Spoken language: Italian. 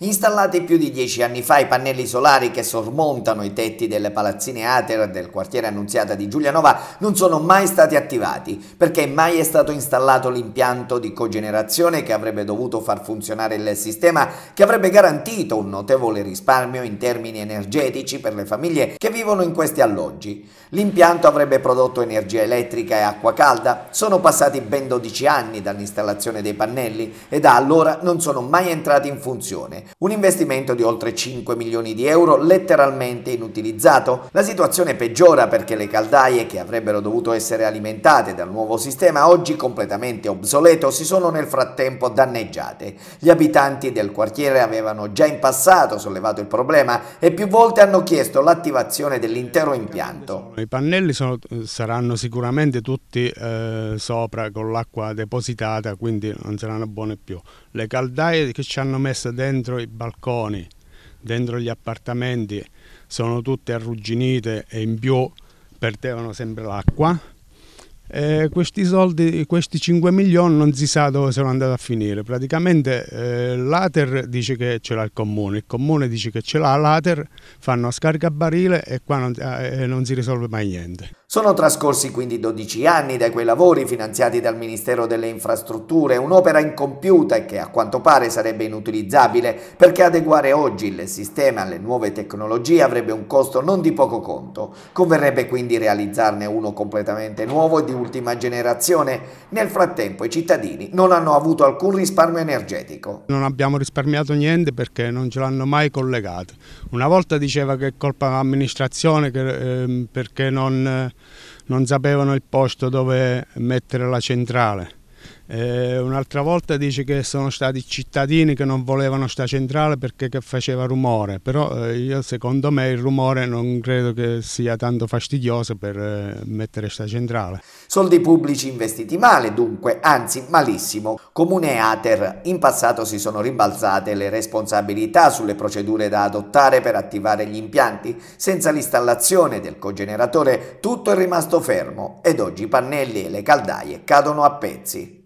Installati più di dieci anni fa i pannelli solari che sormontano i tetti delle palazzine Ater del quartiere Annunziata di Giulianova non sono mai stati attivati perché mai è stato installato l'impianto di cogenerazione che avrebbe dovuto far funzionare il sistema che avrebbe garantito un notevole risparmio in termini energetici per le famiglie che vivono in questi alloggi. L'impianto avrebbe prodotto energia elettrica e acqua calda. Sono passati ben 12 anni dall'installazione dei pannelli e da allora non sono mai entrati in funzione un investimento di oltre 5 milioni di euro letteralmente inutilizzato. La situazione peggiora perché le caldaie che avrebbero dovuto essere alimentate dal nuovo sistema oggi completamente obsoleto si sono nel frattempo danneggiate. Gli abitanti del quartiere avevano già in passato sollevato il problema e più volte hanno chiesto l'attivazione dell'intero impianto. I pannelli sono, saranno sicuramente tutti eh, sopra con l'acqua depositata, quindi non saranno buone più. Le caldaie che ci hanno messo dentro i balconi, dentro gli appartamenti, sono tutte arrugginite e in più perdevano sempre l'acqua. Eh, questi soldi, questi 5 milioni non si sa dove sono andati a finire. Praticamente eh, l'Ater dice che ce l'ha il comune, il comune dice che ce l'ha l'Ater, fanno a barile e qua non, eh, non si risolve mai niente. Sono trascorsi quindi 12 anni da quei lavori finanziati dal Ministero delle Infrastrutture, un'opera incompiuta e che a quanto pare sarebbe inutilizzabile perché adeguare oggi il sistema alle nuove tecnologie avrebbe un costo non di poco conto. Converrebbe quindi realizzarne uno completamente nuovo e di ultima generazione. Nel frattempo i cittadini non hanno avuto alcun risparmio energetico. Non abbiamo risparmiato niente perché non ce l'hanno mai collegato. Una volta diceva che è colpa dell'amministrazione eh, perché non eh, non sapevano il posto dove mettere la centrale eh, un'altra volta dice che sono stati cittadini che non volevano sta centrale perché faceva rumore, però eh, io secondo me il rumore non credo che sia tanto fastidioso per eh, mettere sta centrale. Soldi pubblici investiti male dunque, anzi malissimo. Comune Ater, in passato si sono rimbalzate le responsabilità sulle procedure da adottare per attivare gli impianti. Senza l'installazione del cogeneratore tutto è rimasto fermo ed oggi i pannelli e le caldaie cadono a pezzi.